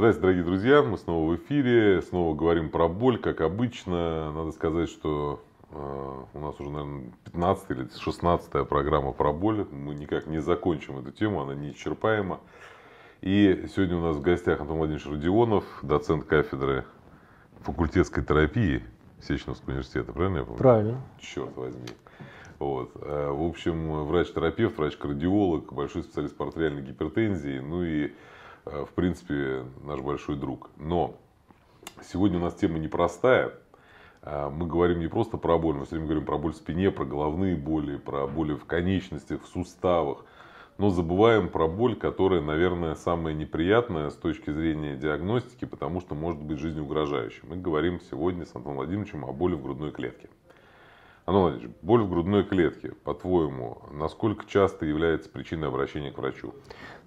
Здравствуйте, дорогие друзья, мы снова в эфире, снова говорим про боль, как обычно. Надо сказать, что э, у нас уже, наверное, 15 или 16 программа про боль. Мы никак не закончим эту тему, она неисчерпаема. И сегодня у нас в гостях Антон Владимирович Родионов, доцент кафедры факультетской терапии Сеченовского университета, правильно я помню? Правильно. Черт возьми. Вот. Э, в общем, врач-терапевт, врач-кардиолог, большой специалист по артериальной гипертензии, ну и Э, в принципе, наш большой друг. Но сегодня у нас тема непростая. Э, мы говорим не просто про боль, мы все время говорим про боль в спине, про головные боли, про боли в конечностях, в суставах. Но забываем про боль, которая, наверное, самая неприятная с точки зрения диагностики, потому что может быть жизнеугрожающей. Мы говорим сегодня с Антоном Владимировичем о боли в грудной клетке. Анович, боль в грудной клетке, по-твоему, насколько часто является причиной обращения к врачу?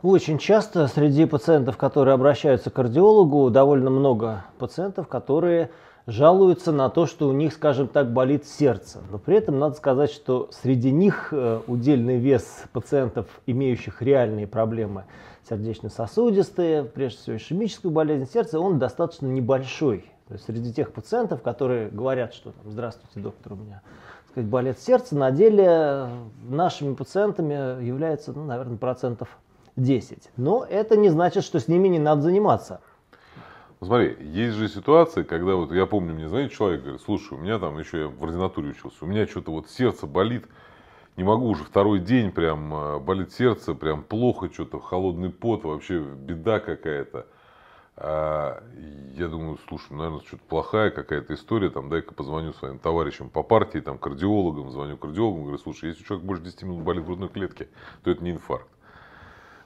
Очень часто среди пациентов, которые обращаются к кардиологу, довольно много пациентов, которые жалуются на то, что у них, скажем так, болит сердце. Но при этом надо сказать, что среди них э, удельный вес пациентов, имеющих реальные проблемы сердечно-сосудистые, прежде всего ишемическую болезнь сердца, он достаточно небольшой есть среди тех пациентов, которые говорят, что там, здравствуйте, доктор, у меня сказать, болит сердце, на деле нашими пациентами является, ну, наверное, процентов 10. Но это не значит, что с ними не надо заниматься. Ну, смотри, есть же ситуации, когда вот я помню, мне знаете, человек, говорит, слушай, у меня там еще я в ординатуре учился, у меня что-то вот сердце болит, не могу уже второй день, прям э, болит сердце, прям плохо что-то, холодный пот, вообще беда какая-то. А, я думаю, слушай, ну, наверное, что-то плохая какая-то история, там, дай-ка позвоню своим товарищам по партии, там, кардиологам, звоню кардиологам, говорю, слушай, если у человека больше 10 минут болит грудной клетки, то это не инфаркт.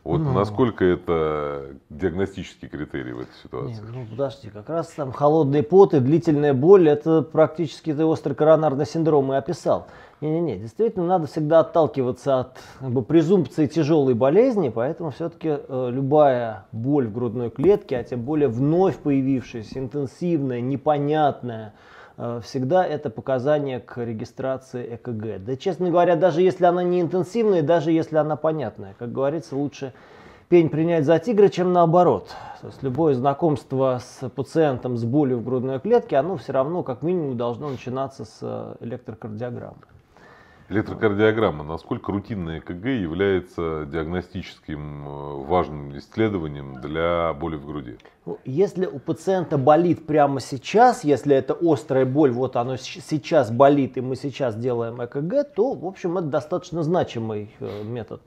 Вот ну, насколько это диагностический критерий в этой ситуации? Нет, ну подожди, как раз там холодный пот и длительная боль, это практически ты острый коронарный синдром и описал. Не-не-не, действительно, надо всегда отталкиваться от как бы, презумпции тяжелой болезни, поэтому все-таки э, любая боль в грудной клетке, а тем более вновь появившаяся, интенсивная, непонятная, э, всегда это показание к регистрации ЭКГ. Да, честно говоря, даже если она не интенсивная, даже если она понятная, как говорится, лучше пень принять за тигра, чем наоборот. То есть любое знакомство с пациентом с болью в грудной клетке, оно все равно как минимум должно начинаться с э, электрокардиограммы. Электрокардиограмма. Насколько рутинная ЭКГ является диагностическим э, важным исследованием для боли в груди? Ну, если у пациента болит прямо сейчас, если это острая боль, вот оно сейчас болит, и мы сейчас делаем ЭКГ, то, в общем, это достаточно значимый э, метод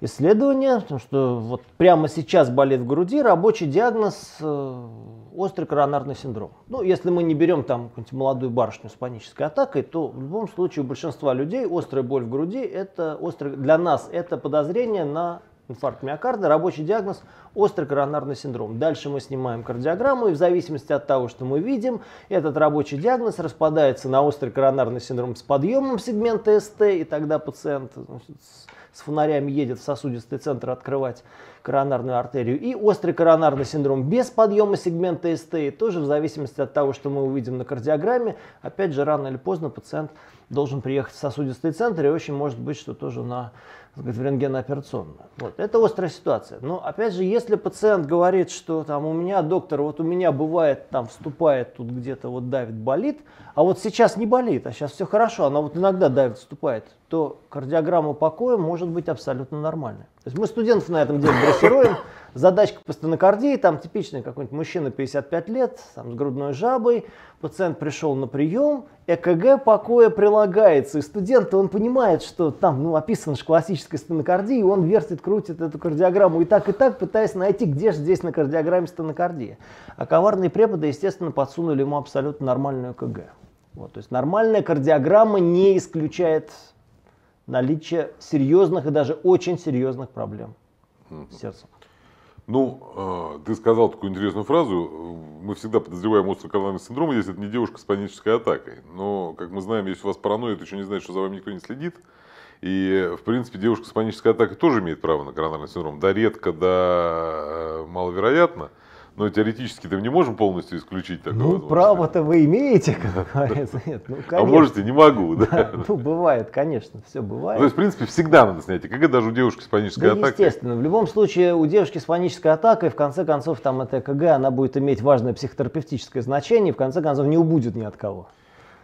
исследования, что вот прямо сейчас болит в груди, рабочий диагноз э, острый коронарный синдром. Ну, если мы не берем там какую-нибудь молодую барышню с панической атакой, то в любом случае у большинства людей острая боль в груди это острый, для нас это подозрение на инфаркт миокарда, рабочий диагноз – острый коронарный синдром. Дальше мы снимаем кардиограмму, и в зависимости от того, что мы видим, этот рабочий диагноз распадается на острый коронарный синдром с подъемом сегмента СТ, и тогда пациент значит, с фонарями едет в сосудистый центр открывать коронарную артерию. И острый коронарный синдром без подъема сегмента СТ. тоже в зависимости от того, что мы увидим на кардиограмме, опять же, рано или поздно пациент должен приехать в сосудистый центр. И очень может быть, что тоже на сказать, в рентгеноперационную. Вот. Это острая ситуация. Но опять же, если пациент говорит, что там у меня доктор, вот у меня бывает там вступает тут где-то вот давит, болит, а вот сейчас не болит, а сейчас все хорошо, она вот иногда давит, вступает, то кардиограмма покоя может быть абсолютно нормальная. То есть мы студентов на этом деле дрессируем, задачка по стенокардии, там типичный какой-нибудь мужчина 55 лет, там, с грудной жабой, пациент пришел на прием, ЭКГ покоя прилагается, и студент, он понимает, что там ну, описано же классическая стенокардия, и он вертит, крутит эту кардиограмму и так и так, пытаясь найти, где же здесь на кардиограмме стенокардия. А коварные преподы, естественно, подсунули ему абсолютно нормальную ЭКГ. Вот, то есть нормальная кардиограмма не исключает наличие серьезных и даже очень серьезных проблем mm-hmm. с сердцем. Ну, а, ты сказал такую интересную фразу. Мы всегда подозреваем острый коронарный синдром, если это не девушка с панической атакой. Но, как мы знаем, если у вас паранойя, это еще не значит, что за вами никто не следит. И, в принципе, девушка с панической атакой тоже имеет право на коронарный синдром. Да редко, да э, маловероятно. Но ну, теоретически ты не можем полностью исключить такое. Ну, право-то вы имеете, как говорится. Нет, ну, А можете, не могу. Да? да. Ну, бывает, конечно, все бывает. Ну, то есть, в принципе, всегда надо снять ЭКГ, даже у девушки с панической да, атакой. естественно. В любом случае, у девушки с панической атакой, в конце концов, там эта ЭКГ, она будет иметь важное психотерапевтическое значение, и в конце концов не убудет ни от кого.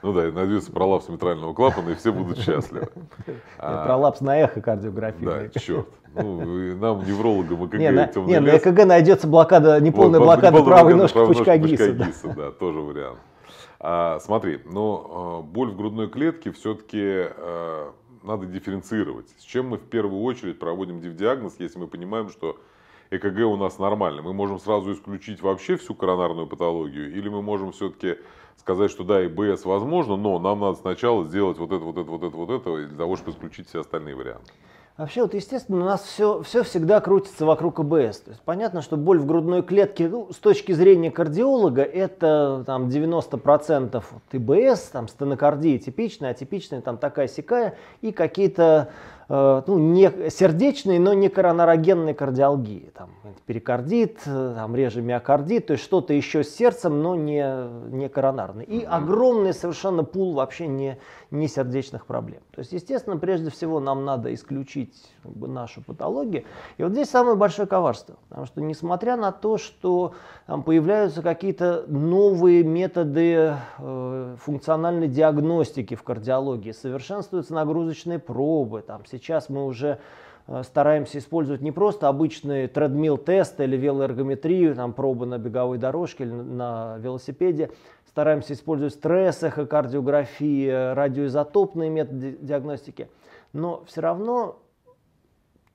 Ну да, и найдется пролапс митрального клапана, и все будут счастливы. Пролапс на эхокардиографии. Да, черт. Ну, нам, неврологам, ЭКГ не, на, не, на ЭКГ найдется блокада, неполная вот, блокада правой ножки пучка Гиса. Гиса да, тоже вариант. А, смотри, но ну, а, боль в грудной клетке все-таки а, надо дифференцировать. С чем мы в первую очередь проводим диагноз, если мы понимаем, что ЭКГ у нас нормально. Мы можем сразу исключить вообще всю коронарную патологию, или мы можем все-таки сказать, что да, ИБС возможно, но нам надо сначала сделать вот это, вот это, вот это, вот это, для того, чтобы исключить все остальные варианты. Вообще, вот, естественно, у нас все, все всегда крутится вокруг КБС. То есть понятно, что боль в грудной клетке ну, с точки зрения кардиолога это там, 90% ТБС, там, стенокардия типичная, атипичная, там такая-сякая, и какие-то Э, ну, не сердечной, но не коронарогенной кардиологии, Там, перикардит, э, там, реже миокардит, то есть что-то еще с сердцем, но не, не коронарный. И огромный совершенно пул вообще не, не сердечных проблем. То есть, естественно, прежде всего нам надо исключить как бы, нашу патологию. И вот здесь самое большое коварство. Потому что несмотря на то, что там, появляются какие-то новые методы э, функциональной диагностики в кардиологии, совершенствуются нагрузочные пробы, там, Сейчас мы уже э, стараемся использовать не просто обычные тредмил тесты или велоэргометрию, там пробы на беговой дорожке или на велосипеде, стараемся использовать стресс, эхокардиографии, радиоизотопные методы диагностики, но все равно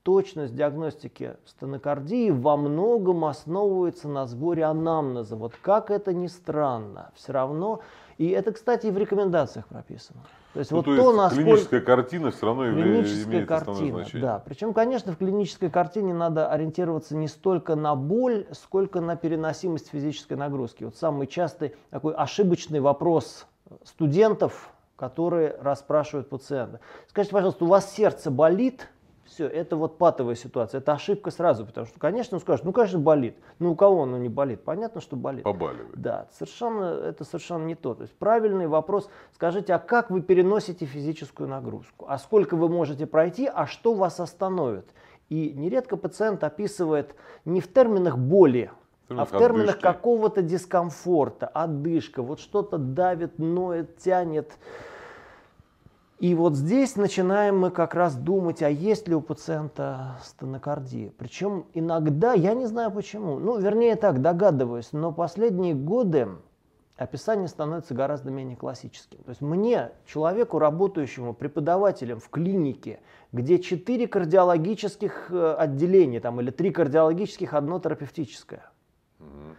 точность диагностики стенокардии во многом основывается на сборе анамнеза. Вот как это ни странно, все равно. И это, кстати, и в рекомендациях прописано. То есть, ну, вот то, есть насколько... клиническая картина все равно клиническая имеет картина, значение. Да, причем, конечно, в клинической картине надо ориентироваться не столько на боль, сколько на переносимость физической нагрузки. Вот самый частый такой ошибочный вопрос студентов, которые расспрашивают пациента. Скажите, пожалуйста, у вас сердце болит? Все, это вот патовая ситуация, это ошибка сразу, потому что, конечно, он скажет, ну, конечно, болит. Ну, у кого оно не болит? Понятно, что болит. Побаливает. Да, совершенно, это совершенно не то. То есть правильный вопрос, скажите, а как вы переносите физическую нагрузку? А сколько вы можете пройти, а что вас остановит? И нередко пациент описывает не в терминах боли, ну, а в терминах какого-то дискомфорта, одышка, вот что-то давит, ноет, тянет, и вот здесь начинаем мы как раз думать, а есть ли у пациента стенокардия. Причем иногда, я не знаю почему, ну, вернее так, догадываюсь, но последние годы описание становится гораздо менее классическим. То есть мне, человеку, работающему преподавателем в клинике, где четыре кардиологических э, отделения там, или три кардиологических, одно терапевтическое, mm-hmm.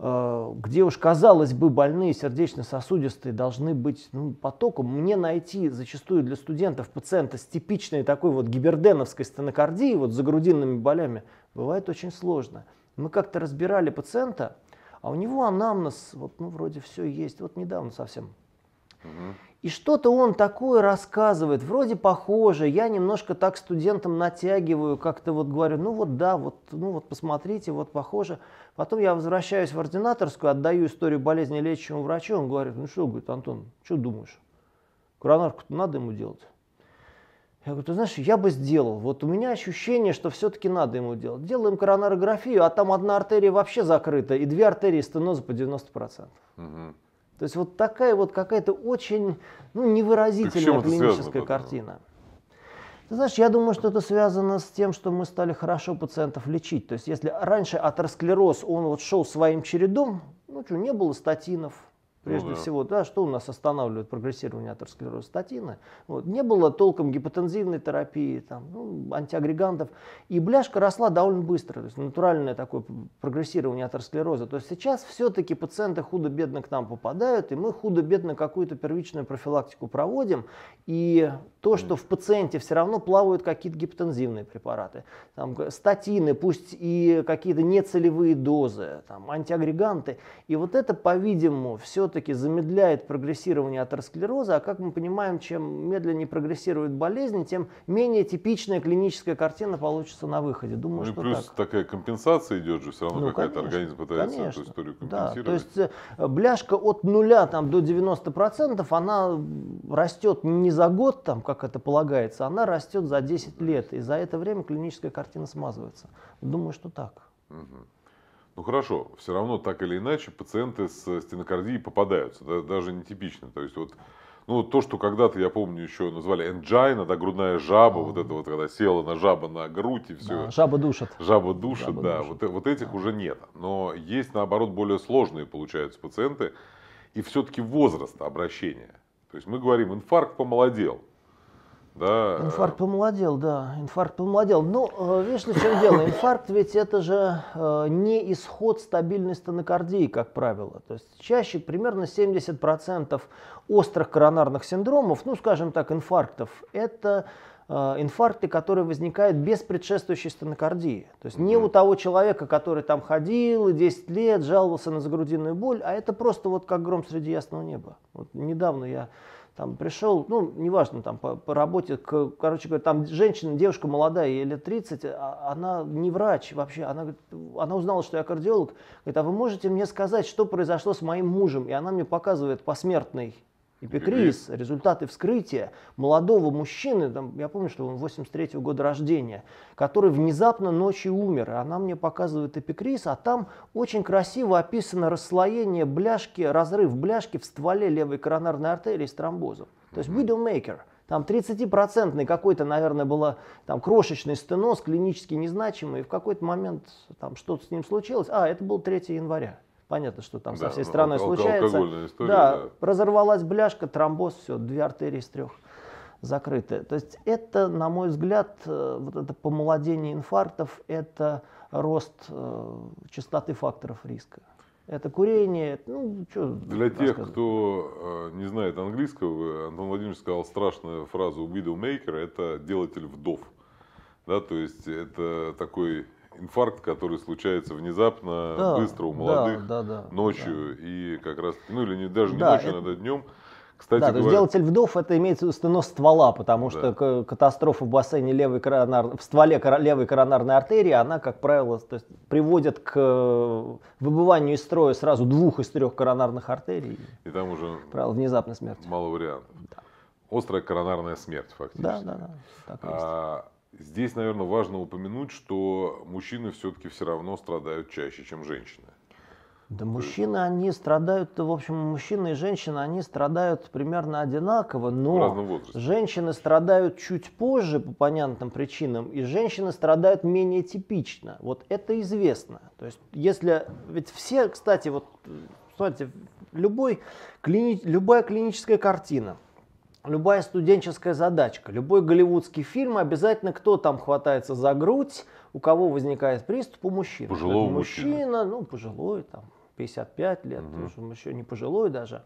Э, где уж, казалось бы, больные сердечно-сосудистые должны быть ну, потоком, мне найти зачастую для студентов пациента с типичной такой вот гиберденовской стенокардией, вот за грудинными болями, бывает очень сложно. Мы как-то разбирали пациента, а у него анамнез, вот, ну, вроде все есть, вот недавно совсем. Угу. И что-то он такое рассказывает, вроде похоже, я немножко так студентам натягиваю, как-то вот говорю, ну вот да, вот, ну вот посмотрите, вот похоже. Потом я возвращаюсь в ординаторскую, отдаю историю болезни лечащему врачу, он говорит, ну что, говорит, Антон, что думаешь, коронарку-то надо ему делать? Я говорю, ты знаешь, я бы сделал. Вот у меня ощущение, что все-таки надо ему делать. Делаем коронарографию, а там одна артерия вообще закрыта, и две артерии стеноза по 90%. Угу. То есть вот такая вот какая-то очень ну, невыразительная клиническая картина. Ты знаешь, я думаю, что это связано с тем, что мы стали хорошо пациентов лечить. То есть если раньше атеросклероз, он вот шел своим чередом, ну что, не было статинов, прежде ну, да. всего, да, что у нас останавливает прогрессирование атеросклероза статины. Вот. Не было толком гипотензивной терапии, там, ну, антиагрегантов, и бляшка росла довольно быстро, то есть натуральное такое прогрессирование атеросклероза. То есть сейчас все-таки пациенты худо-бедно к нам попадают, и мы худо-бедно какую-то первичную профилактику проводим, и то, что в пациенте все равно плавают какие-то гипотензивные препараты, там, статины, пусть и какие-то нецелевые дозы, там, антиагреганты, и вот это, по-видимому, все-таки все-таки замедляет прогрессирование атеросклероза, а как мы понимаем, чем медленнее прогрессирует болезнь, тем менее типичная клиническая картина получится на выходе. Думаю, ну что плюс так. такая компенсация идет же, все равно ну, какая-то организм пытается конечно. эту историю компенсировать. Да, то есть э, бляшка от нуля там, до 90%, она растет не за год, там, как это полагается, она растет за 10 лет, и за это время клиническая картина смазывается. Думаю, что так. Угу. Ну хорошо, все равно так или иначе пациенты с стенокардией попадаются, да, даже нетипично. То есть вот ну, то, что когда-то, я помню, еще назвали энджайна, да, грудная жаба, вот это вот, когда села на жаба на грудь и все. Да, жаба душит. Жаба душит, жаба да. Душит. Вот, вот этих да. уже нет. Но есть, наоборот, более сложные, получаются, пациенты. И все-таки возраст обращения. То есть мы говорим, инфаркт помолодел. Да? Э. Инфаркт помолодел, да, инфаркт помолодел. Ну, э, видишь ли, в чем дело? Инфаркт ведь это же э, не исход стабильной стенокардии, как правило. То есть чаще примерно 70% острых коронарных синдромов, ну, скажем так, инфарктов, это инфаркты, которые возникают без предшествующей стенокардии. То есть не у того человека, который там ходил и 10 лет жаловался на загрудинную боль, а это просто вот как гром среди ясного неба. Вот недавно я там пришел, ну, неважно, там, по, по работе, к, короче говоря, там женщина, девушка молодая, ей лет 30, а, она не врач вообще, она, говорит, она узнала, что я кардиолог, говорит, а вы можете мне сказать, что произошло с моим мужем? И она мне показывает посмертный Эпикриз, результаты вскрытия молодого мужчины, там, я помню, что он 83 -го года рождения, который внезапно ночью умер. И она мне показывает эпикриз, а там очень красиво описано расслоение бляшки, разрыв бляшки в стволе левой коронарной артерии с тромбозом. То есть widowmaker. Там 30-процентный какой-то, наверное, была там крошечный стеноз, клинически незначимый, и в какой-то момент там что-то с ним случилось. А, это был 3 января. Понятно, что там да, со всей ну, страной случается. История, да, да, разорвалась бляшка, тромбоз, все, две артерии из трех закрыты. То есть это, на мой взгляд, э, вот это помолодение инфарктов, это рост э, частоты факторов риска. Это курение, ну, что Для тех, кто э, не знает английского, Антон Владимирович сказал страшную фразу «widowmaker» — это «делатель вдов». Да, то есть это такой инфаркт, который случается внезапно, да, быстро у молодых, да, да, да, ночью да. и как раз, ну или даже не да, ночью, это... иногда днем. Кстати, да, говоря... то есть делатель вдов это имеется в виду ствола, потому да. что катастрофа в бассейне левой коронар... в стволе кор... левой коронарной артерии, она, как правило, то есть, приводит к э, выбыванию из строя сразу двух из трех коронарных артерий. И там уже правило, внезапная смерть. Мало вариантов. Да. Острая коронарная смерть, фактически. Да, да, да. Так а, Здесь, наверное, важно упомянуть, что мужчины все-таки все равно страдают чаще, чем женщины. Да мужчины, они страдают, в общем, мужчины и женщины, они страдают примерно одинаково, но женщины страдают чуть позже по понятным причинам, и женщины страдают менее типично. Вот это известно. То есть, если, ведь все, кстати, вот, смотрите, любой, клини, любая клиническая картина – любая студенческая задачка, любой голливудский фильм, обязательно кто там хватается за грудь, у кого возникает приступ у мужчины. Пожилого мужчина, мужчина, ну, пожилой, там, 55 лет, угу. уже еще не пожилой даже.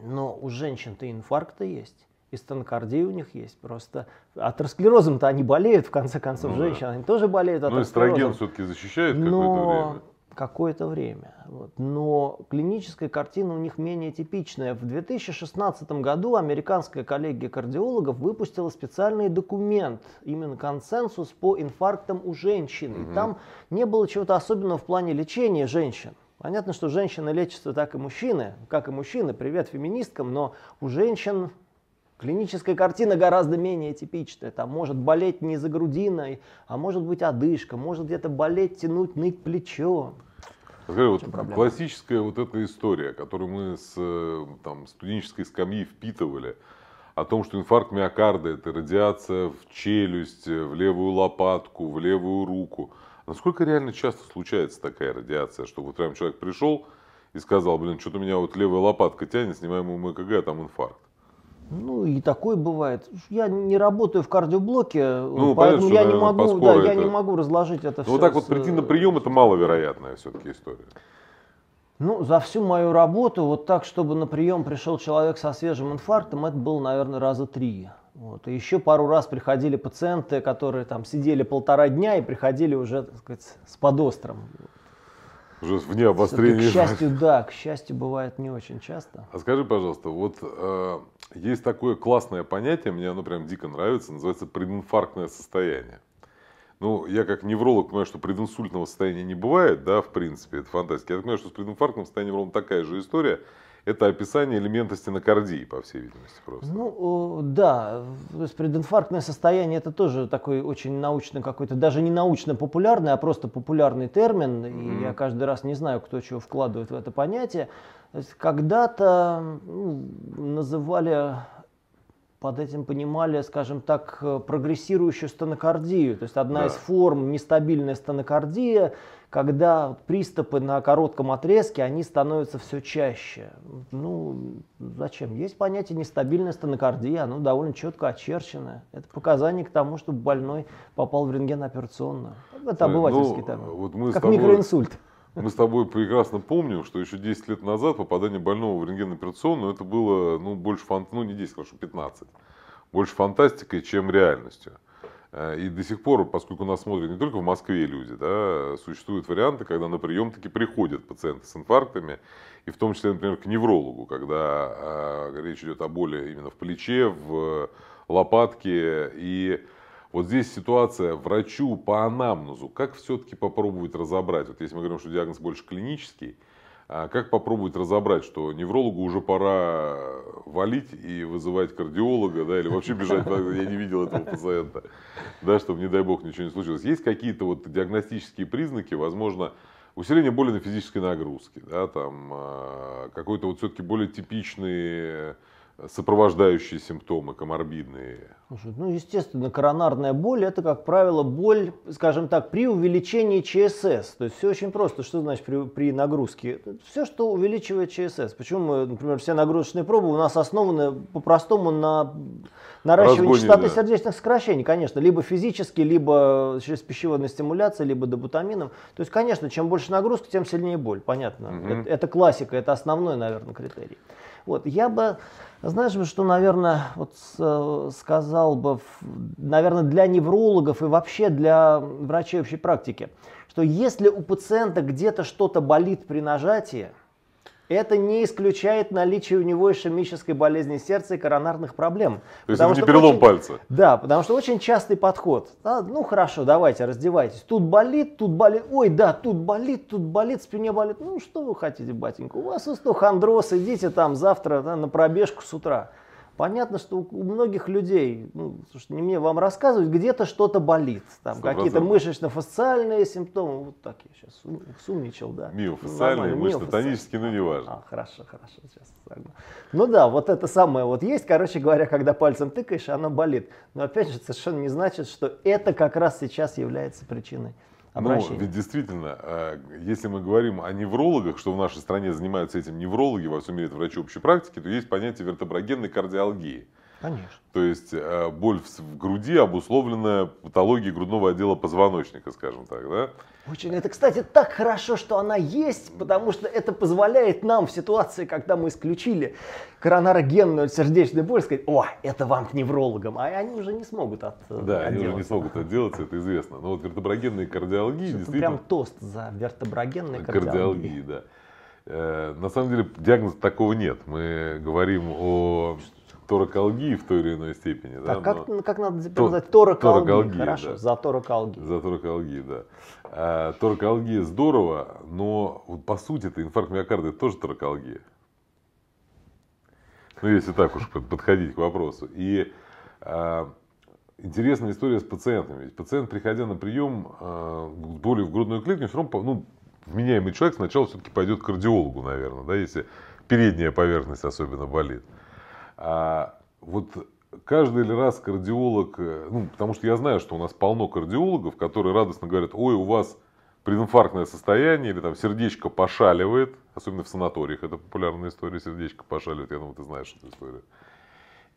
Но у женщин-то инфаркты есть. И стенокардия у них есть. Просто атеросклерозом-то они болеют, в конце концов, ну, женщины. Да. Они тоже болеют ну, атеросклерозом. Ну, эстроген все-таки защищает какое-то время какое-то время. Вот. Но клиническая картина у них менее типичная. В 2016 году американская коллегия кардиологов выпустила специальный документ, именно консенсус по инфарктам у женщин. Угу. И там не было чего-то особенного в плане лечения женщин. Понятно, что женщины лечатся так и мужчины, как и мужчины, привет феминисткам, но у женщин Клиническая картина гораздо менее типичная. Там может болеть не за грудиной, а может быть одышка, может где-то болеть, тянуть, ныть плечо. Скажи, вот проблема. классическая вот эта история, которую мы с э, там, студенческой скамьи впитывали, о том, что инфаркт миокарда – это радиация в челюсть, э, в левую лопатку, в левую руку. Насколько реально часто случается такая радиация, что вот прям человек пришел и сказал, блин, что-то у меня вот левая лопатка тянет, снимаем ему МКГ, а там инфаркт? Ну и такое бывает. Я не работаю в кардиоблоке, ну, поэтому понятно, я, не могу, да, это... я не могу разложить это Но ну, все. Вот так с... вот прийти на э, прием это маловероятная все-таки история. Ну, за всю мою работу, вот так, чтобы на прием пришел человек со свежим инфарктом, это было, наверное, раза три. Вот. И еще пару раз приходили пациенты, которые там сидели полтора дня и приходили уже, так сказать, с подостром. Уже вне обострения. К счастью, да, к счастью, бывает не очень часто. А скажи, пожалуйста, вот э, есть такое классное понятие, мне оно прям дико нравится, называется прединфарктное состояние. Ну, я как невролог понимаю, что прединсультного состояния не бывает, да, в принципе, это фантастика. Я понимаю, что с прединфарктным состоянием ровно такая же история. Это описание элемента стенокардии, по всей видимости, просто. Ну, да, то есть прединфарктное состояние это тоже такой очень научно какой-то, даже не научно популярный, а просто популярный термин. Mm-hmm. И я каждый раз не знаю, кто чего вкладывает в это понятие. Когда-то ну, называли под этим понимали, скажем так, прогрессирующую стенокардию. То есть одна да. из форм нестабильная стенокардия, когда приступы на коротком отрезке, они становятся все чаще. Ну, зачем? Есть понятие нестабильная стенокардия, оно довольно четко очерчено. Это показание к тому, чтобы больной попал в рентген операционно. Это обывательский ну, термин. Вот как тобой... микроинсульт мы с тобой прекрасно помним, что еще 10 лет назад попадание больного в рентген-операционную, это было ну, больше, фант... ну не 10, хорошо, 15. Больше фантастикой, чем реальностью. Э, и до сих пор, поскольку нас смотрят не только в Москве люди, да, существуют варианты, когда на прием таки приходят пациенты с инфарктами, и в том числе, например, к неврологу, когда э, речь идет о боли именно в плече, в лопатке, и вот здесь ситуация врачу по анамнезу. Как все-таки попробовать разобрать? Вот если мы говорим, что диагноз больше клинический, а как попробовать разобрать, что неврологу уже пора э, валить и вызывать кардиолога, да, или вообще бежать, я не видел этого пациента, да, чтобы, не дай бог, ничего не случилось. Есть какие-то вот диагностические признаки, возможно, усиление боли на физической нагрузке, да, там а, какой-то вот все-таки более типичный э, сопровождающие симптомы, коморбидные? Слушай, ну, естественно, коронарная боль – это, как правило, боль, скажем так, при увеличении ЧСС. То есть все очень просто. Что значит при, при нагрузке? Все, что увеличивает ЧСС. Почему, мы, например, все нагрузочные пробы у нас основаны по-простому на наращивании Разгони, частоты да. сердечных сокращений, конечно. Либо физически, либо через пищеводную стимуляцию, либо добутамином. То есть, конечно, чем больше нагрузка, тем сильнее боль. Понятно. Угу. Это, это классика, это основной, наверное, критерий. Вот, я бы, знаешь, что, наверное, вот э, сказал бы, наверное, для неврологов и вообще для врачей общей практики, что если у пациента где-то что-то болит при нажатии – это не исключает наличие у него ишемической болезни сердца и коронарных проблем. То есть это не перелом очень, пальца? Да, потому что очень частый подход. А, ну хорошо, давайте, раздевайтесь. Тут болит, тут болит, ой, да, тут болит, тут болит, спине болит. Ну что вы хотите, батенька, у вас остеохондроз, идите там завтра да, на пробежку с утра. Понятно, что у многих людей, ну, слушай, не мне вам рассказывать, где-то что-то болит. Там какие-то мышечно-фасциальные симптомы. Вот так я сейчас сум, сумничал, да. Миофасциальные, ну, мышечно-тонические, но не важно. А, хорошо, хорошо. Сейчас. Ну да, вот это самое вот есть. Короче говоря, когда пальцем тыкаешь, оно болит. Но опять же, совершенно не значит, что это как раз сейчас является причиной обращения. Ну, ведь действительно, а, если мы говорим о неврологах, что в нашей стране занимаются этим неврологи, во всем мире это врачи общей практики, то есть понятие вертеброгенной кардиологии. Конечно. То есть э, боль в груди обусловленная патологией грудного отдела позвоночника, скажем так, да? Очень. Это, кстати, так хорошо, что она есть, потому что это позволяет нам в ситуации, когда мы исключили коронарогенную сердечную боль, сказать, о, это вам к неврологам, а они уже не смогут от, э, Да, они уже не смогут отделаться, это известно. Но вот вертеброгенные кардиологии что действительно... прям тост за вертеброгенные кардиологии. Кардиологии, да. Э, на самом деле диагноза такого нет. Мы говорим о торакалгии в той или иной степени. Да? Так, как, Но... как надо назвать? Торакалгии. торакалгии Хорошо, да. за торакалгии. За торакалгии, да. А, торакалгия здорово, но по сути это инфаркт миокарда это тоже торакалгия. Ну, если так уж подходить к вопросу. И а, интересная история с пациентами. Ведь пациент, приходя на прием а, боли в грудную клетку, все равно, ну, вменяемый человек сначала все-таки пойдет к кардиологу, наверное, да, если передняя поверхность особенно болит. А, а вот каждый ли раз кардиолог, э, ну, потому что я знаю, что у нас полно кардиологов, которые радостно говорят, ой, у вас прединфарктное состояние, или там сердечко пошаливает, особенно в санаториях, это популярная история, сердечко пошаливает, я думаю, ты знаешь эту историю.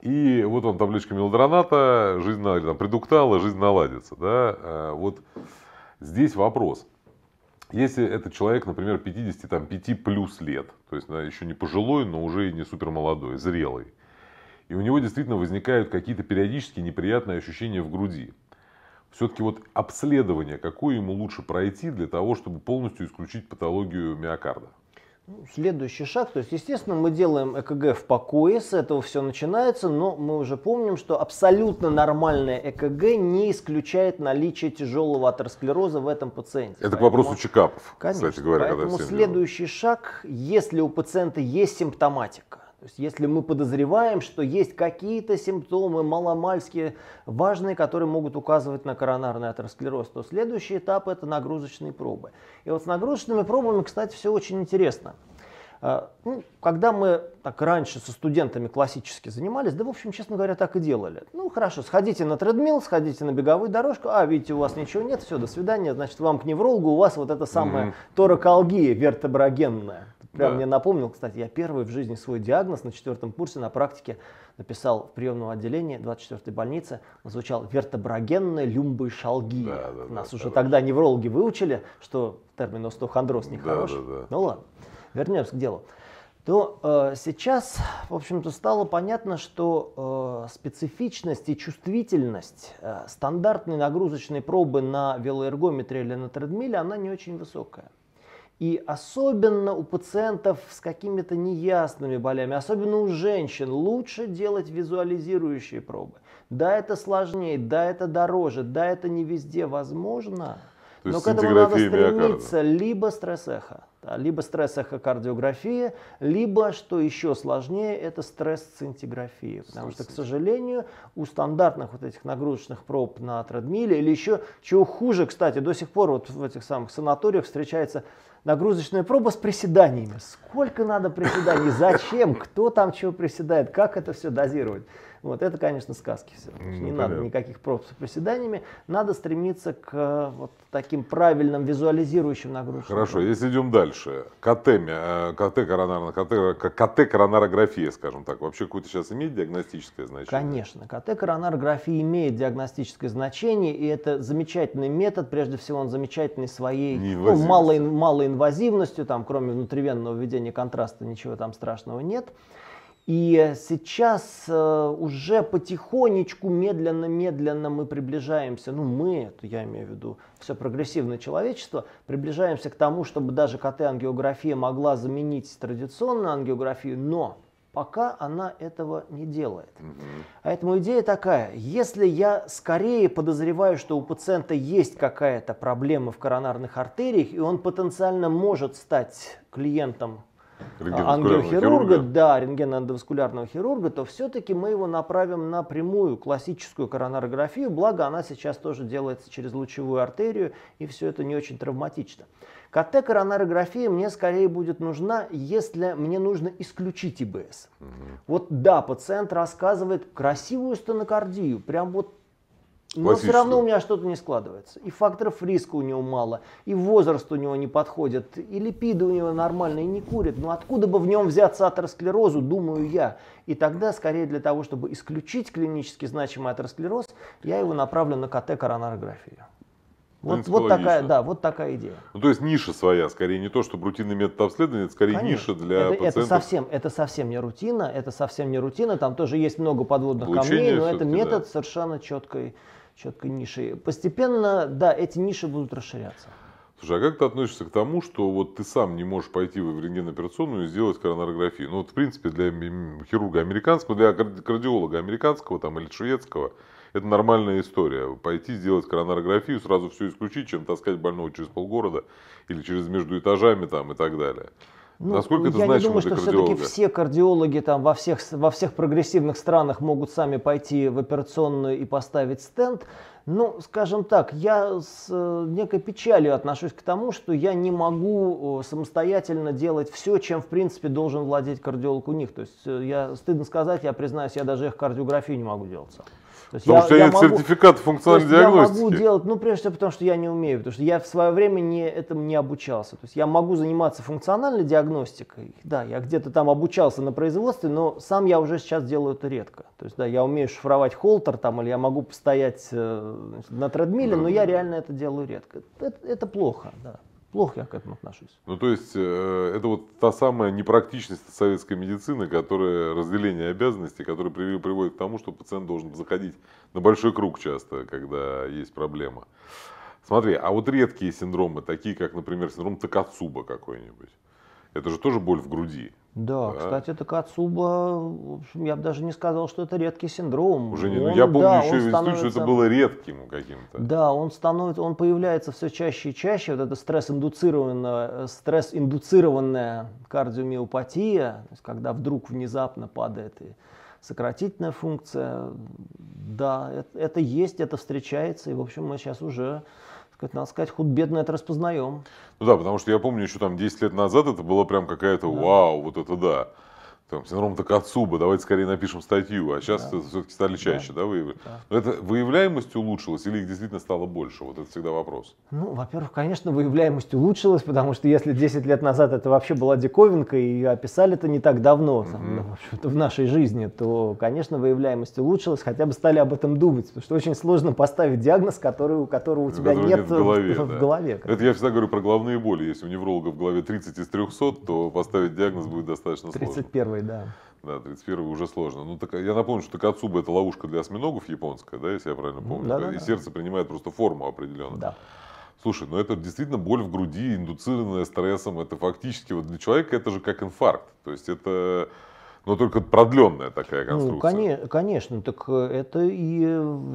И вот вам табличка мелодроната, жизнь наладится, там, предуктала, жизнь наладится. Да? Э, вот здесь вопрос. Если это человек, например, 55 плюс лет, то есть еще не пожилой, но уже и не супер молодой, зрелый, и у него действительно возникают какие-то периодически неприятные ощущения в груди. Все-таки вот обследование, какое ему лучше пройти для того, чтобы полностью исключить патологию миокарда? Ну, следующий шаг, то есть, естественно, мы делаем ЭКГ в покое, с этого все начинается, но мы уже помним, что абсолютно нормальное ЭКГ не исключает наличие тяжелого атеросклероза в этом пациенте. Это поэтому, к вопросу чекапов, конечно, кстати говоря. Поэтому когда следующий делают. шаг, если у пациента есть симптоматика, то есть, если мы подозреваем, что есть какие-то симптомы маломальские, важные, которые могут указывать на коронарный атеросклероз, то следующий этап – это нагрузочные пробы. И вот с нагрузочными пробами, кстати, все очень интересно. А, ну, когда мы так раньше со студентами классически занимались, да, в общем, честно говоря, так и делали. Ну, хорошо, сходите на тредмилл, сходите на беговую дорожку, а, видите, у вас ничего нет, все, до свидания, значит, вам к неврологу, у вас вот эта самая mm-hmm. торакалгия вертеброгенная. Прям да. мне напомнил, кстати, я первый в жизни свой диагноз на четвертом курсе на практике написал в приемном отделении 24-й больницы, звучал вертеброгенная люмбоишалгия. Да, да, Нас да, уже да, тогда неврологи выучили, что термин остеохондроз нехороший. Да, да, да. Ну ладно, вернемся к делу. То э, сейчас, в общем-то, стало понятно, что э, специфичность и чувствительность э, стандартной нагрузочной пробы на велоэргометре или на тредмиле, она не очень высокая. И особенно у пациентов с какими-то неясными болями, особенно у женщин, лучше делать визуализирующие пробы. Да, это сложнее, да, это дороже, да, это не везде возможно. То но к этому надо стремиться, миокарда. либо стрессеха либо стрессохокардиография, либо, что еще сложнее, это стресс-сцинтиграфия. Потому что, к сожалению, у стандартных вот этих нагрузочных проб на тредмиле или еще, чего хуже, кстати, до сих пор вот в этих самых санаториях встречается нагрузочная проба с приседаниями. Сколько надо приседаний, зачем, кто там чего приседает, как это все дозировать. Вот это, конечно, сказки все. Ну, не надо никаких проб с приседаниями. Надо стремиться к э, вот таким правильным визуализирующим нагрузкам. Хорошо, если идем дальше. КТ, э, КТ, коронарно, КТ, КТ коронарография, скажем так, вообще какое-то сейчас имеет диагностическое значение? Конечно, КТ коронарография имеет диагностическое значение, и это замечательный метод, прежде всего он замечательный своей ну, малой, инвазивностью. там кроме внутривенного введения контраста ничего там страшного нет. И сейчас э, уже потихонечку, медленно-медленно мы приближаемся, ну мы, это я имею в виду все прогрессивное человечество, приближаемся к тому, чтобы даже КТ-ангиография могла заменить традиционную ангиографию, но пока она этого не делает. Поэтому идея такая, если я скорее подозреваю, что у пациента есть какая-то проблема в коронарных артериях, и он потенциально может стать клиентом ангиохирурга, да, рентген рентгеноэндоваскулярного хирурга, то все-таки мы его направим на прямую классическую коронарографию, благо она сейчас тоже делается через лучевую артерию, и все это не очень травматично. КТ-коронарография мне скорее будет нужна, если мне нужно исключить ИБС. Угу. Вот да, пациент рассказывает красивую стенокардию, прям вот но ну, все равно у меня что-то не складывается. И факторов риска у него мало, и возраст у него не подходит, и липиды у него нормальные, и не курит. Но ну, откуда бы в нем взяться атеросклерозу, думаю я. И тогда, скорее для того, чтобы исключить клинически значимый атеросклероз, я его направлю на КТ-коронарографию. Ну, вот, вот такая, да, вот такая идея. Ну, то есть ниша своя, скорее не то, что рутинный метод обследования, это скорее Конечно. ниша для это, пациентов. Это совсем, это совсем не рутина, это совсем не рутина, там тоже есть много подводных Получение камней, но это метод да. совершенно четкой четко ниши. Постепенно, да, эти ниши будут расширяться. Слушай, а как ты относишься к тому, что вот ты сам не можешь пойти в рентген-операционную и сделать коронарографию? Ну, вот, в принципе, для хирурга американского, для кардиолога американского там, или шведского, это нормальная история. Пойти сделать коронарографию, сразу все исключить, чем таскать больного через полгорода или через между этажами там, и так далее. Ну, Насколько это я не думаю, что все-таки все кардиологи там во всех, во всех прогрессивных странах могут сами пойти в операционную и поставить стенд. Ну, скажем так, я с э, некой печалью отношусь к тому, что я не могу самостоятельно делать все, чем, в принципе, должен владеть кардиолог у них. То есть, э, я, стыдно сказать, я признаюсь, я даже их кардиографию не могу делать сам. То есть потому я, что я нет могу, сертификат функциональной диагностики. Я могу делать, ну прежде всего потому, что я не умею, потому что я в свое время не, этому не обучался. То есть я могу заниматься функциональной диагностикой, да, я где-то там обучался на производстве, но сам я уже сейчас делаю это редко. То есть да, я умею шифровать холтер там, или я могу постоять э, на тредмиле, да, но да. я реально это делаю редко. Это, это плохо, да. Плохо я к этому отношусь. Ну, то есть, э, это вот та самая непрактичность советской медицины, которая разделение обязанностей, которое приводит к тому, что пациент должен заходить на большой круг часто, когда есть проблема. Смотри, а вот редкие синдромы, такие как, например, синдром Такацуба какой-нибудь, это же тоже боль в груди. Да, кстати, это Кацуба, в общем, я бы даже не сказал, что это редкий синдром. Уже не, ну, он, я помню да, еще в что это было редким каким-то. Да, он становится, он появляется все чаще и чаще, вот это стресс-индуцированная, э, стресс-индуцированная кардиомиопатия, когда вдруг внезапно падает и сократительная функция, да, это, это есть, это встречается, и, в общем, мы сейчас уже сказать, надо сказать, худ бедно это распознаем. Ну да, потому что я помню еще там 10 лет назад это было прям какая-то да. вау, вот это да там, синдром Такацуба, давайте скорее напишем статью, а сейчас да. все-таки стали чаще, да, да выявлять. Да. Но это выявляемость улучшилась или их действительно стало больше? Вот это всегда вопрос. Ну, во-первых, конечно, выявляемость улучшилась, потому что если 10 лет назад это вообще была диковинка, и описали это не так давно, mm-hmm. ну, в, в нашей жизни, то, конечно, выявляемость улучшилась, хотя бы стали об этом думать, потому что очень сложно поставить диагноз, который, у которого у тебя нет, нет в голове. В, да. в голове это я всегда говорю про головные боли. Если у невролога в голове 30 из 300, то поставить диагноз будет достаточно 31 сложно. 31 31 да. Да, 31 уже сложно. Ну, так, я напомню, что Такацуба это ловушка для осьминогов японская, да, если я правильно помню. Да, да, и да. сердце принимает просто форму определенную. Да. Слушай, ну это действительно боль в груди, индуцированная стрессом. Это фактически вот для человека это же как инфаркт. То есть это но только продленная такая ну, конструкция. Ну, коне- конечно, так э, это и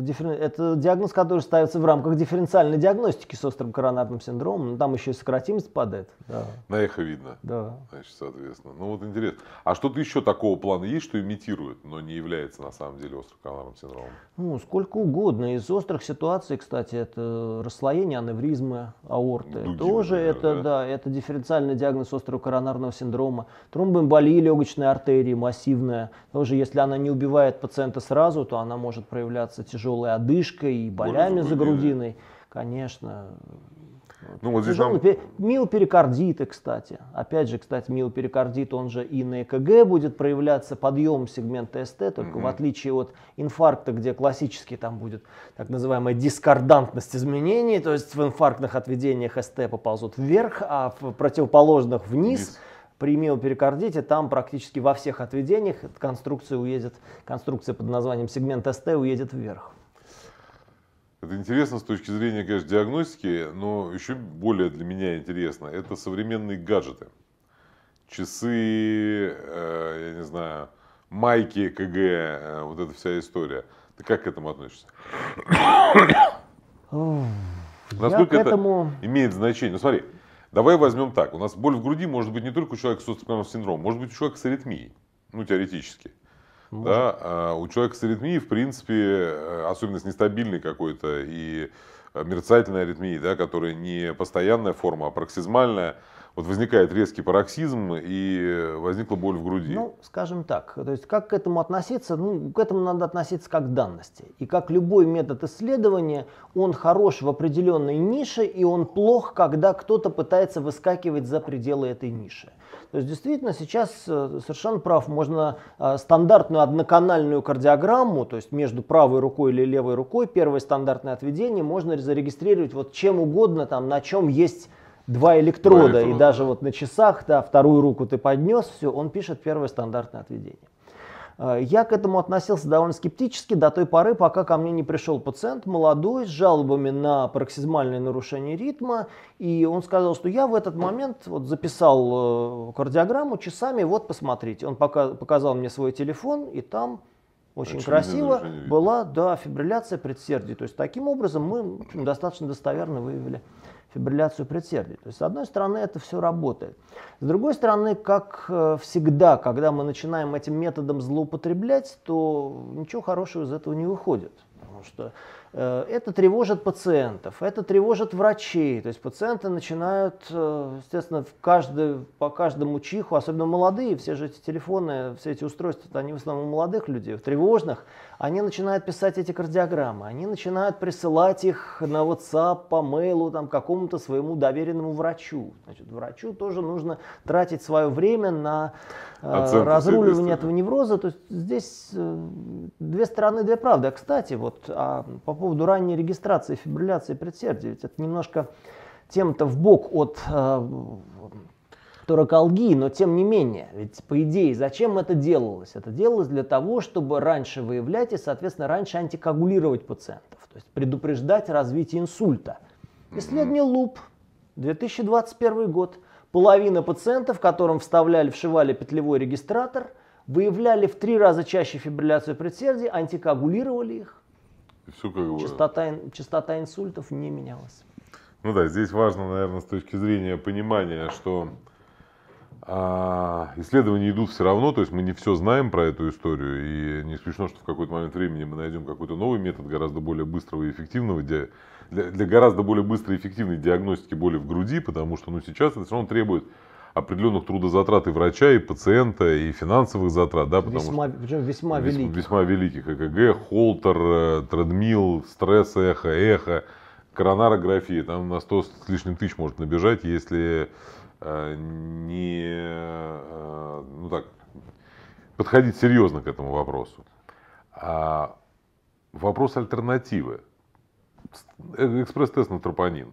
диффер... это диагноз, который ставится в рамках дифференциальной диагностики с острым коронарным синдромом, там еще и сократимость падает. Да. На эхо видно. Да. Значит, соответственно. Ну вот интересно. А что-то еще такого плана есть, что имитирует, но не является на самом деле острым коронарным синдромом? Ну, сколько угодно. Из острых ситуаций, кстати, это расслоение аневризмы аорты. Дуги, Тоже например, это, да? да, это дифференциальный диагноз острого коронарного синдрома. Тромбоэмболия легочной артерии массивная, тоже если она не убивает пациента сразу, то она может проявляться тяжелой одышкой и болями за грудиной. Конечно. Ну, вот здесь нам... Миоперикардиты, кстати. Опять же, кстати, миоперикардит, он же и на ЭКГ будет проявляться подъем сегмента СТ, только mm в отличие от инфаркта, где классически там будет так называемая дискордантность изменений, то есть в инфарктных отведениях СТ поползут вверх, а в противоположных вниз. вниз. При миоперикардите там практически во всех отведениях конструкция уедет, конструкция под названием сегмент СТ уедет вверх. Это интересно с точки зрения, конечно, диагностики, но еще более для меня интересно, это современные гаджеты. Часы, э, я не знаю, майки КГ, э, вот эта вся история. Ты как к этому относишься? Насколько к этому... это имеет значение? Ну смотри, Давай возьмем так. У нас боль в груди может быть не только у человека с собственным синдромом, может быть у человека с аритмией, ну теоретически. Да, а у человека с аритмией, в принципе, э, особенно с нестабильной какой-то и э, мерцательной аритмией, да, которая не постоянная форма, а проксизмальная, вот возникает резкий пароксизм и возникла боль в груди. Ну, скажем так, то есть как к этому относиться? Ну, к этому надо относиться как к данности. И как любой метод исследования, он хорош в определенной нише, и он плох, когда кто-то пытается выскакивать за пределы этой ниши. То есть действительно сейчас э, совершенно прав, можно э, стандартную одноканальную кардиограмму, то есть между правой рукой или левой рукой, первое стандартное отведение, можно зарегистрировать вот чем угодно, там, на чем есть два электрода, два электрода. и даже вот на часах, да, вторую руку ты поднес, все, он пишет первое стандартное отведение. Э, я к этому относился довольно скептически до той поры, пока ко мне не пришел пациент молодой с жалобами на пароксизмальное нарушение ритма, и он сказал, что я в этот момент вот записал э, кардиограмму часами, вот посмотрите. Он пока, показал мне свой телефон, и там очень, очень красиво была да, фибрилляция предсердий. То есть таким образом мы достаточно достоверно выявили фибрилляцию предсердий. То есть, с одной стороны, это все работает. С другой стороны, как э, всегда, когда мы начинаем этим методом злоупотреблять, то ничего хорошего из этого не выходит. Потому что э, это тревожит пациентов, это тревожит врачей. То есть пациенты начинают, э, естественно, в каждый, по каждому чиху, особенно молодые, все же эти телефоны, все эти устройства, они в основном у молодых людей, в тревожных, они начинают писать эти кардиограммы, они начинают присылать их на WhatsApp, по мейлу, там, какому-то своему доверенному врачу. Значит, врачу тоже нужно тратить свое время на э, разруливание этого невроза. То есть здесь э, две стороны, две правды. А, кстати, вот а, по поводу ранней регистрации фибрилляции предсердия, ведь это немножко тем-то в бок от э, тораколгии, но тем не менее, ведь по идее, зачем это делалось? Это делалось для того, чтобы раньше выявлять и, соответственно, раньше антикоагулировать пациентов, то есть предупреждать развитие инсульта. Исследование ЛУП, 2021 год. Половина пациентов, которым вставляли, вшивали петлевой регистратор, выявляли в три раза чаще фибрилляцию предсердий, антикоагулировали их. И все как частота, частота инсультов не менялась. Ну да, здесь важно, наверное, с точки зрения понимания, что а исследования идут все равно, то есть мы не все знаем про эту историю, и не исключено, что в какой-то момент времени мы найдем какой-то новый метод гораздо более быстрого и эффективного, для, для гораздо более быстрой и эффективной диагностики боли в груди, потому что ну, сейчас это все равно требует определенных трудозатрат и врача, и пациента, и финансовых затрат, да, потому весьма, что... Причем весьма великих. Весьма великих. ЭКГ, холтер, тредмил, э, стресс, эхо, эхо, коронарография, там на 100 с лишним тысяч может набежать, если Э, не, э, ну так, подходить серьезно к этому вопросу. А вопрос альтернативы. Экспресс-тест на тропонин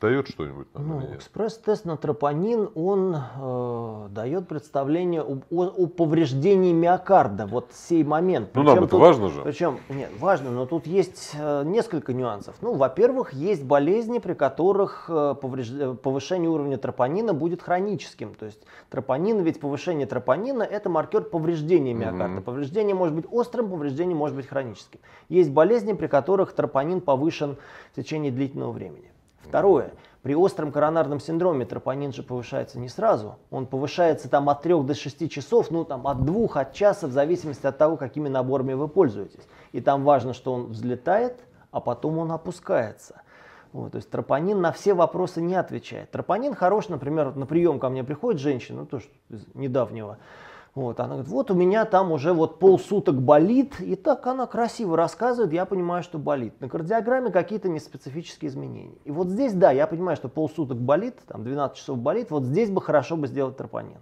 дает что-нибудь? Ну, экспресс-тест на тропонин, он э, дает представление об, о, о повреждении миокарда, вот сей момент. Причем ну, нам это важно же. Причем, нет, важно, но тут есть э, несколько нюансов. Ну, во-первых, есть болезни, при которых э, повреж... Э, повышение уровня тропонина будет хроническим. То есть тропонин, ведь повышение тропонина – это маркер повреждения миокарда. Mm-hmm. Повреждение может быть острым, повреждение может быть хроническим. Есть болезни, при которых тропонин повышен в течение длительного времени. Второе. При остром коронарном синдроме тропонин же повышается не сразу. Он повышается там от 3 до 6 часов, ну там от 2, от часа, в зависимости от того, какими наборами вы пользуетесь. И там важно, что он взлетает, а потом он опускается. Вот, то есть тропонин на все вопросы не отвечает. Тропонин хорош, например, на прием ко мне приходит женщина, ну, тоже из недавнего, вот, она говорит, вот у меня там уже вот полсуток болит, и так она красиво рассказывает, я понимаю, что болит. На кардиограмме какие-то неспецифические изменения. И вот здесь, да, я понимаю, что полсуток болит, там 12 часов болит, вот здесь бы хорошо бы сделать тропонин.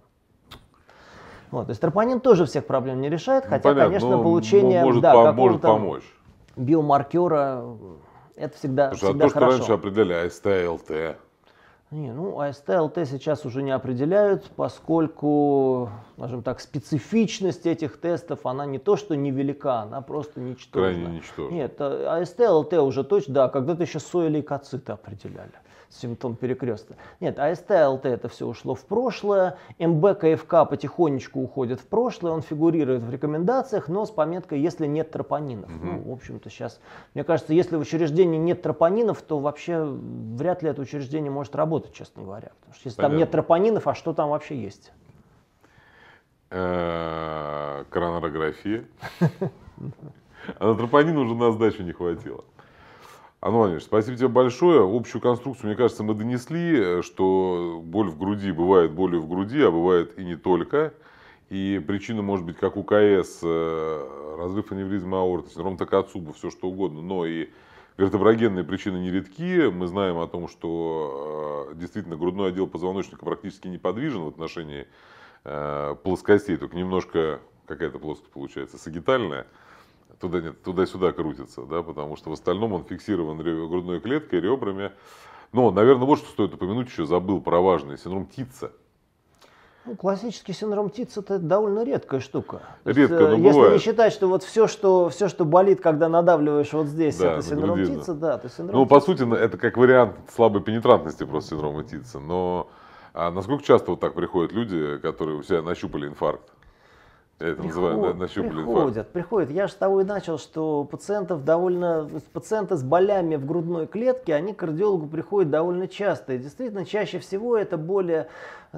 Вот, то есть тропонин тоже всех проблем не решает, ну, хотя, понятно, конечно, ну, получение может, да, пом- может помочь. биомаркера э, это всегда, Слушай, всегда а то, хорошо. что раньше определяли АСТ, ЛТ, не, ну, АСТ-ЛТ сейчас уже не определяют, поскольку, скажем так, специфичность этих тестов, она не то что невелика, она просто ничтожна. Крайне ничтожна. Нет, э, АСТ-ЛТ уже точно, да, когда-то еще сои лейкоциты определяли симптом перекреста. Нет, АСТ, АЛТ это все ушло в прошлое, МБ, КФК потихонечку уходит в прошлое, он фигурирует в рекомендациях, но с пометкой «если нет тропонинов». Угу. Ну, в общем-то, сейчас, мне кажется, если в учреждении нет тропонинов, то вообще вряд ли это учреждение может работать, честно говоря. Потому что если Понятно. там нет тропонинов, а что там вообще есть? Э, коронарография. А на тропонин уже на сдачу не хватило. Анна Владимирович, спасибо тебе большое. Общую конструкцию, мне кажется, мы донесли, что боль в груди бывает болью в груди, а бывает и не только. И причина может быть как УКС, э, разрыв аневризма аорты, синдром Такацуба, все что угодно. Но и вертеброгенные причины нередки. Мы знаем о том, что э, действительно грудной отдел позвоночника практически неподвижен в отношении э, плоскостей, только немножко какая-то плоскость получается, сагитальная туда, нет туда-сюда крутится, да, потому что в остальном он фиксирован грудной клеткой, ребрами. Но, наверное, вот что стоит упомянуть, еще забыл про важный синдром тица Ну, классический синдром тица это довольно редкая штука. То Редко, есть, э, но Если бывает. не считать, что вот все, что все, что болит, когда надавливаешь вот здесь, да, это ну, синдром грудина. Титца, да, это синдром. Ну, Титца. по сути, это как вариант слабой пенетрантности просто синдрома тица Но а насколько часто вот так приходят люди, которые у себя нащупали инфаркт? Я это Приход, называю нащупали Приходят, факт. приходят. Я же с того и начал, что пациентов довольно... Пациенты с болями в грудной клетке, они к кардиологу приходят довольно часто. И действительно, чаще всего это более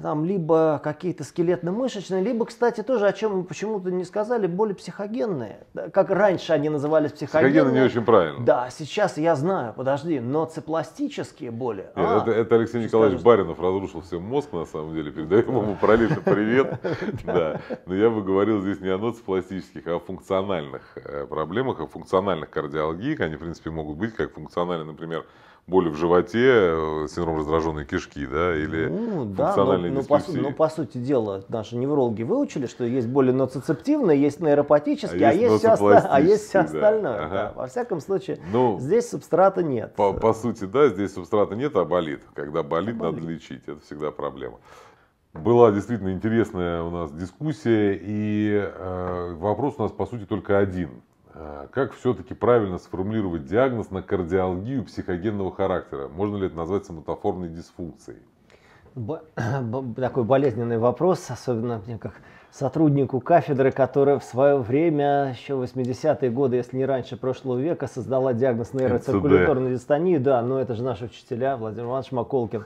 там либо какие-то скелетно-мышечные, либо, кстати, тоже, о чем мы почему-то не сказали, более психогенные. Как раньше они назывались психогенные. Психогены не очень правильно. Да, сейчас я знаю, подожди, но цепластические боли. Нет, а, это, это Алексей Николаевич скажешь? Баринов разрушил всем мозг, на самом деле, передаем ему пролитый привет. Да. Но я бы говорил здесь не о ноцепластических, а о функциональных э, проблемах, о функциональных кардиологиях. Они, в принципе, могут быть как функциональные, например, боли в животе, э, синдром раздраженной кишки, да, или ну, да, функциональной но, но, по, но по сути дела наши неврологи выучили, что есть боли ноцицептивные, есть нейропатические, а, а есть, все, остальное. а есть все остальное. Да. Ага. Да. Во всяком случае, ну, здесь субстрата нет. По, по сути, да, здесь субстрата нет, а болит. Когда болит, а болит. надо лечить, это всегда проблема. Была действительно интересная у нас дискуссия, и э, вопрос у нас по сути только один – а, как все-таки правильно сформулировать диагноз на кардиологию психогенного характера? Можно ли это назвать соматоформной дисфункцией? такой болезненный вопрос, особенно мне как сотруднику кафедры, которая в свое время, еще в 80-е годы, если не раньше прошлого века, создала диагноз нейроциркуляторной дистонии. Да, но это же наши учителя, Владимир Иванович Маколкин,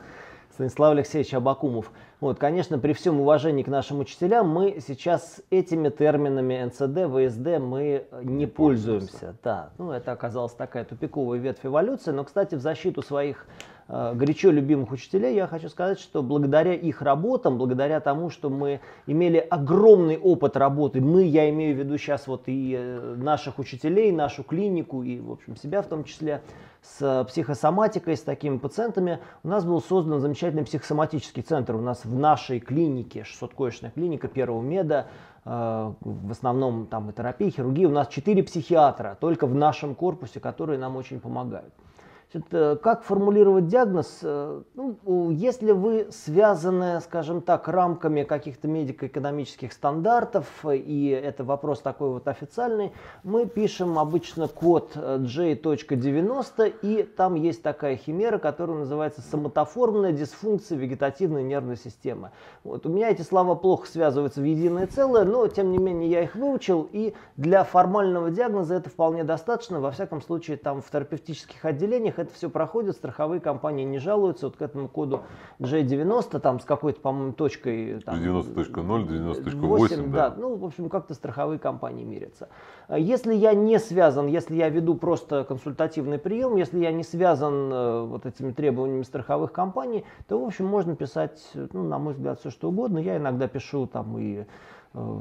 Станислав Алексеевич Абакумов – вот, конечно, при всем уважении к нашим учителям, мы сейчас этими терминами НЦД, ВСД мы э, не, не пользуемся. пользуемся. Да, ну это оказалась такая тупиковая ветвь эволюции. Но, кстати, в защиту своих э, горячо любимых учителей я хочу сказать, что благодаря их работам, благодаря тому, что мы имели огромный опыт работы, мы, я имею в виду сейчас вот и э, наших учителей, нашу клинику, и, в общем, себя в том числе, с э, психосоматикой, с такими пациентами, у нас был создан замечательный психосоматический центр. У нас в нашей клинике, 600-коечная клиника первого меда, э, в основном там и терапия, и хирургия, у нас 4 психиатра только в нашем корпусе, которые нам очень помогают. Э, как формулировать диагноз? Э, ну, если вы связаны, скажем так, рамками каких-то медико-экономических стандартов, и это вопрос такой вот официальный, мы пишем обычно код э, J.90, и там есть такая химера, которая называется соматоформная дисфункция вегетативной нервной системы. Вот, у меня эти слова плохо связываются в единое целое, но тем не менее я их выучил, и для формального диагноза это вполне достаточно, во всяком случае там в терапевтических отделениях это все проходит, страховые компании не жалуются. Вот к этому коду J90, там с какой-то, по-моему, точкой... 90.0, 90.8, да. да. Ну, в общем, как-то страховые компании мирятся. Если я не связан, если я веду просто консультативный прием, если я не связан э, вот этими требованиями страховых компаний, то, в общем, можно писать, ну, на мой взгляд, все что угодно. Я иногда пишу там и Э,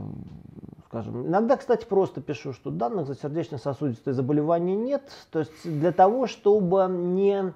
скажем. Иногда, кстати, просто пишу, что данных за сердечно-сосудистые заболевания нет. То есть для того, чтобы не...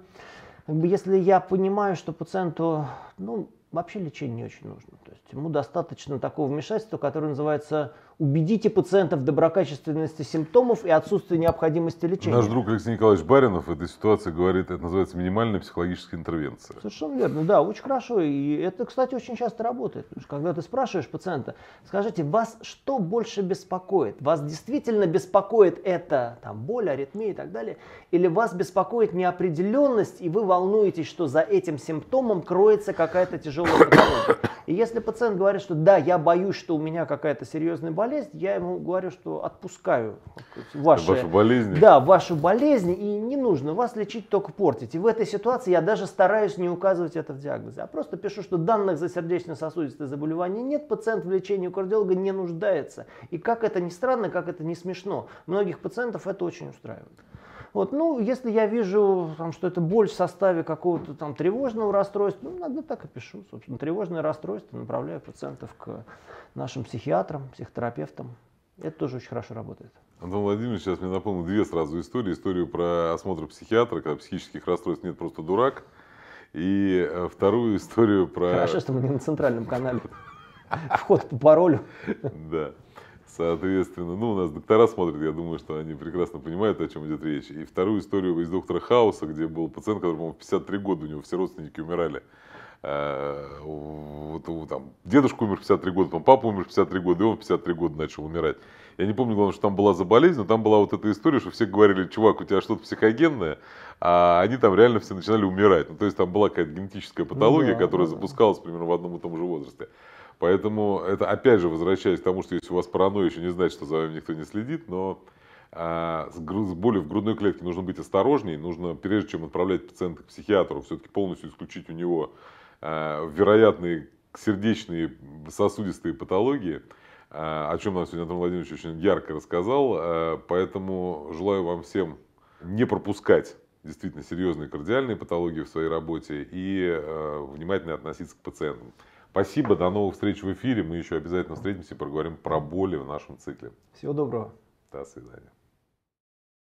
Как бы, если я понимаю, что пациенту ну, вообще лечение не очень нужно. То есть ему достаточно такого вмешательства, которое называется Убедите пациента в доброкачественности симптомов и отсутствии необходимости лечения. Наш друг Алексей Николаевич Баринов в этой ситуации говорит, это называется минимальная психологическая интервенция. Совершенно верно, да, очень хорошо. И это, кстати, очень часто работает. Потому что когда ты спрашиваешь пациента, скажите, вас что больше беспокоит? Вас действительно беспокоит это, там, боль, аритмия и так далее? Или вас беспокоит неопределенность, и вы волнуетесь, что за этим симптомом кроется какая-то тяжелая болезнь? И если пациент говорит, что да, я боюсь, что у меня какая-то серьезная болезнь, болезнь, я ему говорю, что отпускаю ваши, ваши болезни. Да, ваши болезни, и не нужно вас лечить, только портить. И в этой ситуации я даже стараюсь не указывать это в диагнозе, а просто пишу, что данных за сердечно-сосудистые заболевания нет, пациент в лечении у кардиолога не нуждается. И как это ни странно, как это не смешно, многих пациентов это очень устраивает. Вот, ну, если я вижу, там, что это боль в составе какого-то там тревожного расстройства, ну, иногда так и пишу. Собственно, тревожное расстройство направляю пациентов к нашим психиатрам, психотерапевтам. Это тоже очень хорошо работает. Антон Владимирович сейчас мне напомнил две сразу истории. Историю про осмотр психиатра, когда психических расстройств нет, просто дурак. И э, вторую историю про... Хорошо, что мы не на центральном канале. Вход по паролю. Да. Соответственно, ну, у нас доктора смотрят, я думаю, что они прекрасно понимают, о чем идет речь. И вторую историю из доктора Хауса, где был пациент, которому 53 года, у него все родственники умирали. Э, вот, вот, там, дедушка умер в 53 года, там папа умер в 53 года, и он в 53 года начал умирать. Я не помню, главное, что там была за болезнь, но там была вот эта история, что все говорили, чувак, у тебя что-то психогенное, а они там реально все начинали умирать. Ну, то есть там была какая-то генетическая патология, ну да, которая да, запускалась примерно в одном и том же возрасте. Поэтому это, опять же, возвращаясь к тому, что если у вас паранойя, еще не значит, что за вами никто не следит, но а, с, гру- с болью в грудной клетке нужно быть осторожней, нужно, прежде чем отправлять пациента к психиатру, все-таки полностью исключить у него а, вероятные сердечные сосудистые патологии, а, о чем нам сегодня Антон Владимирович очень ярко рассказал, а, поэтому желаю вам всем не пропускать действительно серьезные кардиальные патологии в своей работе и э, внимательно относиться к пациентам. Спасибо, до новых встреч в эфире. Мы еще обязательно встретимся и поговорим про боли в нашем цикле. Всего доброго. До свидания.